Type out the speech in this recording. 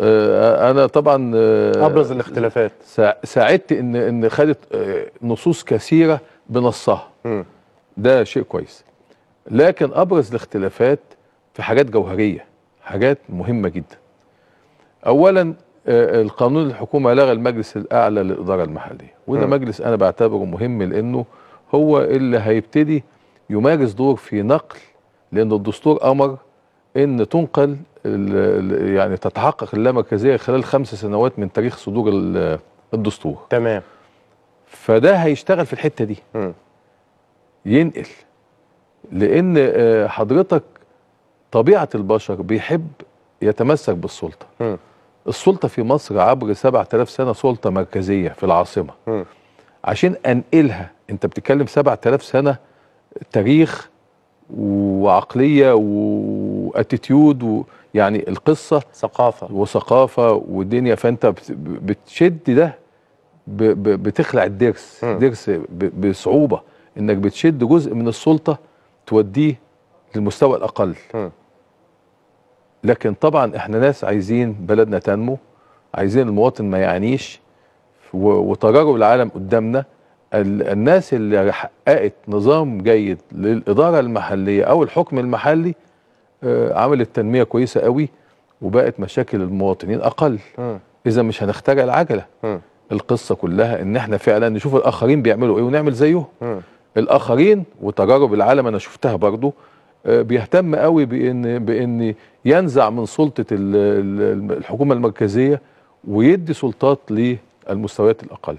آه، انا طبعا آه، ابرز الاختلافات ساعدت ان ان خدت آه، نصوص كثيره بنصها ده شيء كويس لكن ابرز الاختلافات في حاجات جوهريه حاجات مهمه جدا اولا القانون الحكومه لغى المجلس الاعلى للاداره المحليه وده م. مجلس انا بعتبره مهم لانه هو اللي هيبتدي يمارس دور في نقل لان الدستور امر ان تنقل يعني تتحقق اللامركزيه خلال خمس سنوات من تاريخ صدور الدستور تمام فده هيشتغل في الحته دي م. ينقل لان آه، حضرتك طبيعه البشر بيحب يتمسك بالسلطه م. السلطه في مصر عبر 7000 سنه سلطه مركزيه في العاصمه م. عشان انقلها انت بتتكلم 7000 سنه تاريخ وعقليه و واتيتيود يعني القصه ثقافه وثقافه ودنيا فانت بتشد ده بتخلع الدرس درس بصعوبه انك بتشد جزء من السلطه توديه للمستوى الاقل م. لكن طبعا احنا ناس عايزين بلدنا تنمو عايزين المواطن ما يعانيش وتجارب العالم قدامنا الناس اللي حققت نظام جيد للاداره المحليه او الحكم المحلي آه، عملت تنميه كويسه قوي وبقت مشاكل المواطنين اقل اذا مش هنخترع العجله القصه كلها ان احنا فعلا نشوف الاخرين بيعملوا ايه ونعمل زيهم الاخرين وتجارب العالم انا شفتها برضو آه، بيهتم قوي بان بان ينزع من سلطه الحكومه المركزيه ويدي سلطات للمستويات الاقل